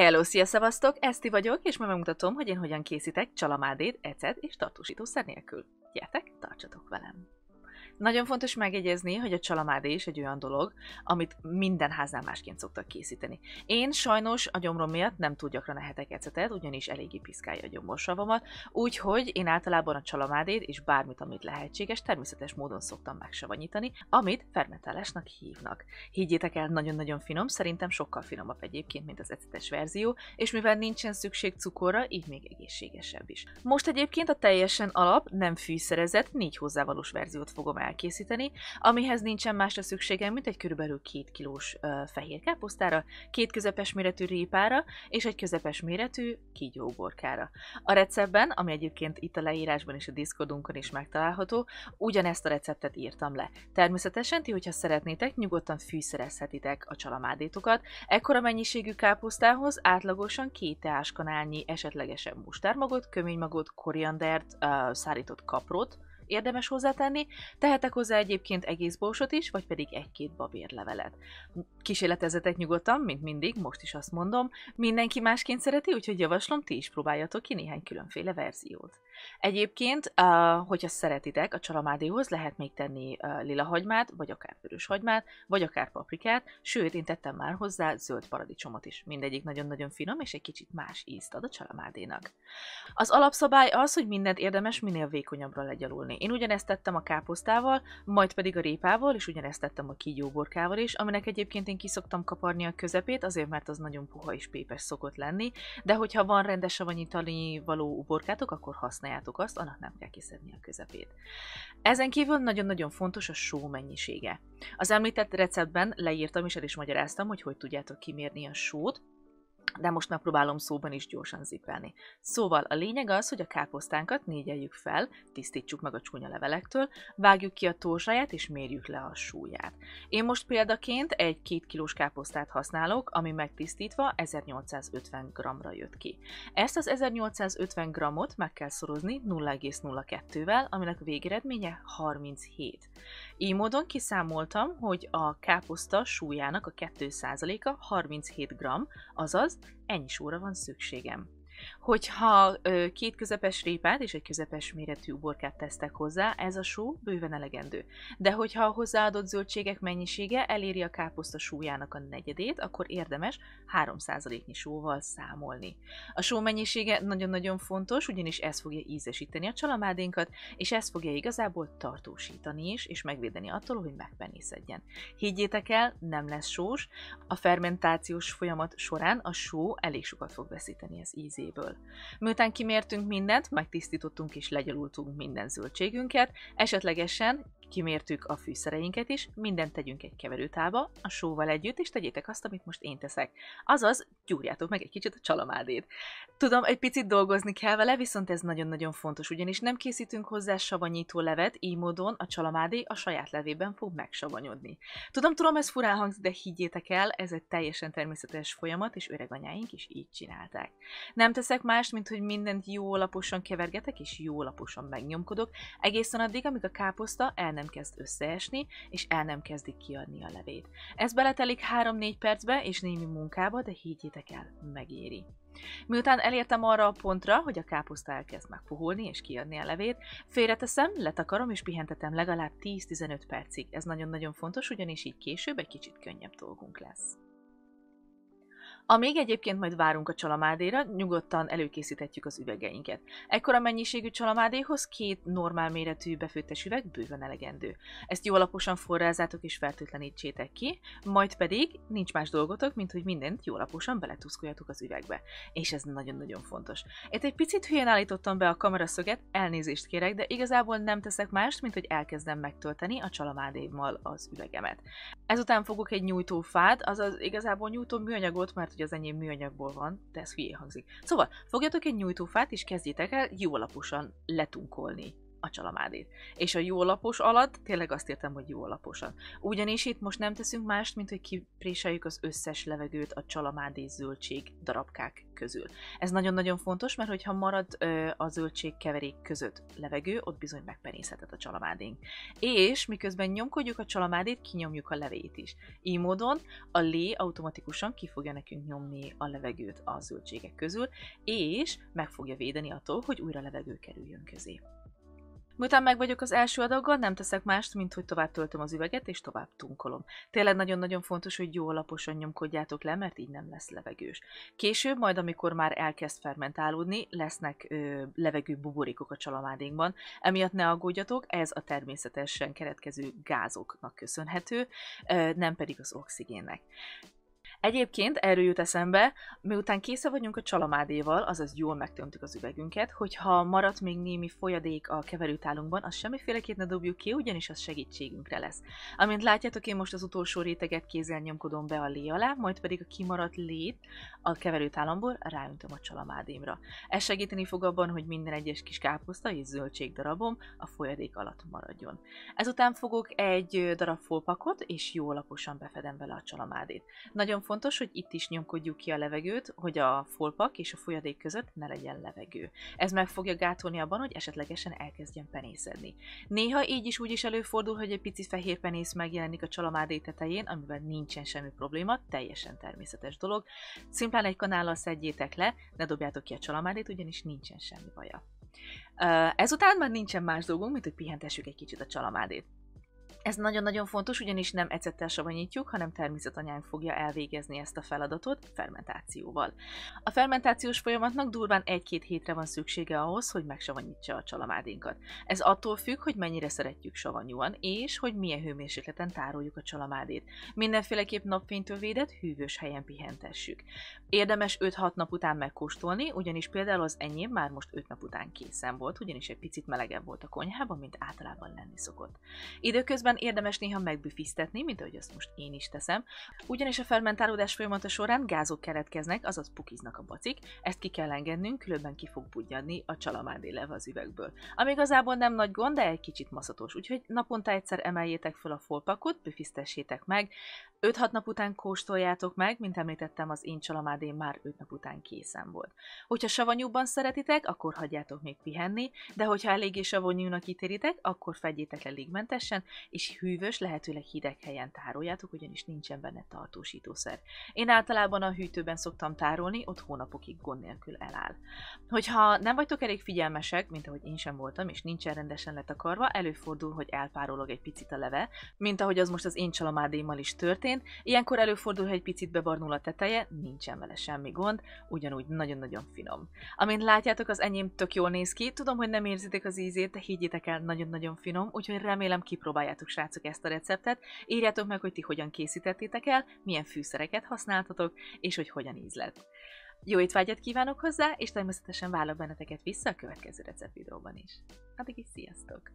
Hello, szia, szavaztok! Eszti vagyok, és ma megmutatom, hogy én hogyan készítek csalamádét, ecet és tartósítószer nélkül. Gyertek, tartsatok velem! Nagyon fontos megjegyezni, hogy a csalamádé is egy olyan dolog, amit minden háznál másként szoktak készíteni. Én sajnos a gyomrom miatt nem túl gyakran ehetek ecetet, ugyanis eléggé piszkálja a gyomorsavamat, úgyhogy én általában a csalamádét és bármit, amit lehetséges, természetes módon szoktam megsavanyítani, amit fermentálásnak hívnak. Higgyétek el, nagyon-nagyon finom, szerintem sokkal finomabb egyébként, mint az ecetes verzió, és mivel nincsen szükség cukorra, így még egészségesebb is. Most egyébként a teljesen alap, nem fűszerezett, négy hozzávalós verziót fogom el elkészíteni, amihez nincsen másra szükségem, mint egy körülbelül 2 kilós uh, fehér káposztára, két közepes méretű répára és egy közepes méretű kígyóborkára. A receptben, ami egyébként itt a leírásban és a Discordunkon is megtalálható, ugyanezt a receptet írtam le. Természetesen ti, hogyha szeretnétek, nyugodtan fűszerezhetitek a csalamádétokat. Ekkora mennyiségű káposztához átlagosan két teáskanálnyi esetlegesen mustármagot, köménymagot, koriandert, uh, szárított kaprot, érdemes hozzátenni, tehetek hozzá egyébként egész borsot is, vagy pedig egy-két babérlevelet. Kísérletezetek nyugodtan, mint mindig, most is azt mondom, mindenki másként szereti, úgyhogy javaslom, ti is próbáljatok ki néhány különféle verziót. Egyébként, eh, hogyha szeretitek, a csalamádéhoz lehet még tenni eh, lila hagymát, vagy akár vörös hagymát, vagy akár paprikát, sőt, én tettem már hozzá zöld paradicsomot is. Mindegyik nagyon-nagyon finom, és egy kicsit más ízt ad a csalamádénak. Az alapszabály az, hogy mindent érdemes minél vékonyabbra legyalulni. Én ugyanezt tettem a káposztával, majd pedig a répával, és ugyanezt tettem a kígyóborkával is, aminek egyébként én kiszoktam kaparni a közepét, azért mert az nagyon puha és pépes szokott lenni, de hogyha van rendesen van való uborkátok, akkor használjátok használjátok azt, annak nem kell kiszedni a közepét. Ezen kívül nagyon-nagyon fontos a só mennyisége. Az említett receptben leírtam és el is magyaráztam, hogy hogy tudjátok kimérni a sót, de most megpróbálom szóban is gyorsan zipelni. Szóval a lényeg az, hogy a káposztánkat négyeljük fel, tisztítsuk meg a csúnya levelektől, vágjuk ki a torzsáját és mérjük le a súlyát. Én most példaként egy 2 kilós káposztát használok, ami megtisztítva 1850 g-ra jött ki. Ezt az 1850 g-ot meg kell szorozni 0,02-vel, aminek végeredménye 37. Így módon kiszámoltam, hogy a káposzta súlyának a 2%-a 37 g, azaz Ennyi sóra van szükségem. Hogyha ö, két közepes répát és egy közepes méretű uborkát tesztek hozzá, ez a só bőven elegendő. De hogyha a hozzáadott zöldségek mennyisége eléri a káposzta súlyának a negyedét, akkor érdemes 3%-nyi sóval számolni. A só mennyisége nagyon-nagyon fontos, ugyanis ez fogja ízesíteni a csalamádénkat, és ez fogja igazából tartósítani is, és megvédeni attól, hogy megpenészedjen. Higgyétek el, nem lesz sós, a fermentációs folyamat során a só elég sokat fog veszíteni az ízét közeléből. Miután kimértünk mindent, megtisztítottunk és legyalultunk minden zöldségünket, esetlegesen kimértük a fűszereinket is, mindent tegyünk egy keverőtába, a sóval együtt, és tegyétek azt, amit most én teszek. Azaz, gyúrjátok meg egy kicsit a csalamádét. Tudom, egy picit dolgozni kell vele, viszont ez nagyon-nagyon fontos, ugyanis nem készítünk hozzá savanyító levet, így módon a csalamádé a saját levében fog megsavanyodni. Tudom, tudom, ez furán hangzik, de higgyétek el, ez egy teljesen természetes folyamat, és öreganyáink is így csinálták. Nem teszek más, mint hogy mindent jó alaposan kevergetek, és jó alaposan megnyomkodok, egészen addig, amíg a káposzta el nem kezd összeesni, és el nem kezdik kiadni a levét. Ez beletelik 3-4 percbe és némi munkába, de higgyétek el, megéri. Miután elértem arra a pontra, hogy a káposzta elkezd megpuhulni és kiadni a levét, félreteszem, letakarom és pihentetem legalább 10-15 percig. Ez nagyon-nagyon fontos, ugyanis így később egy kicsit könnyebb dolgunk lesz. Amíg egyébként majd várunk a csalamádéra, nyugodtan előkészíthetjük az üvegeinket. Ekkora mennyiségű csalamádéhoz két normál méretű befőttes üveg bőven elegendő. Ezt jó alaposan forrázátok és fertőtlenítsétek ki, majd pedig nincs más dolgotok, mint hogy mindent jó alaposan beletuszkoljatok az üvegbe. És ez nagyon-nagyon fontos. Itt egy picit hülyén állítottam be a kameraszöget, elnézést kérek, de igazából nem teszek mást, mint hogy elkezdem megtölteni a csalamádémmal az üvegemet. Ezután fogok egy nyújtófát, azaz igazából nyújtó műanyagot, mert ugye az enyém műanyagból van, de ez hülyé hangzik. Szóval, fogjatok egy nyújtófát és kezdjétek el jó alaposan letunkolni a csalamádét. És a jó lapos alatt tényleg azt értem, hogy jó laposan. Ugyanis itt most nem teszünk mást, mint hogy kipréseljük az összes levegőt a csalamádé zöldség darabkák közül. Ez nagyon-nagyon fontos, mert hogyha marad ö, a zöldség keverék között levegő, ott bizony megpenészhetett a csalamádénk. És miközben nyomkodjuk a csalamádét, kinyomjuk a levét is. Így módon a lé automatikusan ki fogja nekünk nyomni a levegőt a zöldségek közül, és meg fogja védeni attól, hogy újra levegő kerüljön közé. Miután meg vagyok az első adaggal, nem teszek mást, mint hogy tovább töltöm az üveget, és tovább tunkolom. Tényleg nagyon-nagyon fontos, hogy jó alaposan nyomkodjátok le, mert így nem lesz levegős. Később, majd amikor már elkezd fermentálódni, lesznek ö, levegő buborékok a csalamádénkban. Emiatt ne aggódjatok, ez a természetesen keretkező gázoknak köszönhető, ö, nem pedig az oxigénnek. Egyébként erről jut eszembe, miután készen vagyunk a csalamádéval, azaz jól megtömtük az üvegünket, hogyha maradt még némi folyadék a keverőtálunkban, azt semmiféleképp ne dobjuk ki, ugyanis az segítségünkre lesz. Amint látjátok, én most az utolsó réteget kézzel nyomkodom be a lé alá, majd pedig a kimaradt lét a keverőtálamból ráöntöm a csalamádémra. Ez segíteni fog abban, hogy minden egyes kis káposzta és zöldség darabom a folyadék alatt maradjon. Ezután fogok egy darab folpakot, és jó alaposan befedem vele a csalamádét. Nagyon fontos, hogy itt is nyomkodjuk ki a levegőt, hogy a folpak és a folyadék között ne legyen levegő. Ez meg fogja gátolni abban, hogy esetlegesen elkezdjen penészedni. Néha így is úgy is előfordul, hogy egy pici fehér penész megjelenik a csalamádé tetején, amiben nincsen semmi probléma, teljesen természetes dolog. Szimplán egy kanállal szedjétek le, ne dobjátok ki a csalamádét, ugyanis nincsen semmi baja. Ezután már nincsen más dolgunk, mint hogy pihentessük egy kicsit a csalamádét. Ez nagyon-nagyon fontos, ugyanis nem ecettel savanyítjuk, hanem természetanyánk fogja elvégezni ezt a feladatot fermentációval. A fermentációs folyamatnak durván 1-2 hétre van szüksége ahhoz, hogy megsavanyítsa a csalamádinkat. Ez attól függ, hogy mennyire szeretjük savanyúan, és hogy milyen hőmérsékleten tároljuk a csalamádét. Mindenféleképp napfénytől védett, hűvös helyen pihentessük. Érdemes 5-6 nap után megkóstolni, ugyanis például az enyém már most 5 nap után készen volt, ugyanis egy picit melegebb volt a konyhában, mint általában lenni szokott. Időközben közben érdemes néha megbüfisztetni, mint ahogy azt most én is teszem, ugyanis a fermentálódás folyamata során gázok keletkeznek, azaz pukiznak a bacik, ezt ki kell engednünk, különben ki fog budjadni a csalamádé leve az üvegből. Ami igazából nem nagy gond, de egy kicsit maszatos, úgyhogy naponta egyszer emeljétek fel a folpakot, büfisztessétek meg, 5-6 nap után kóstoljátok meg, mint említettem, az én csalamádé már 5 nap után készen volt. Hogyha savanyúban szeretitek, akkor hagyjátok még pihenni, de hogyha eléggé savanyúnak ítéritek, akkor fedjétek le és hűvös, lehetőleg hideg helyen tároljátok, ugyanis nincsen benne tartósítószer. Én általában a hűtőben szoktam tárolni, ott hónapokig gond nélkül eláll. Hogyha nem vagytok elég figyelmesek, mint ahogy én sem voltam, és nincsen rendesen letakarva, előfordul, hogy elpárolog egy picit a leve, mint ahogy az most az én csalamádémmal is történt. Ilyenkor előfordul, hogy egy picit bebarnul a teteje, nincsen vele semmi gond, ugyanúgy nagyon-nagyon finom. Amint látjátok, az enyém tök jól néz ki, tudom, hogy nem érzitek az ízét, de higgyétek el, nagyon-nagyon finom, úgyhogy remélem kipróbáljátok megcsináltuk srácok ezt a receptet, írjátok meg, hogy ti hogyan készítettétek el, milyen fűszereket használtatok, és hogy hogyan ízlett. Jó étvágyat kívánok hozzá, és természetesen várlak benneteket vissza a következő recept videóban is. Addig is sziasztok!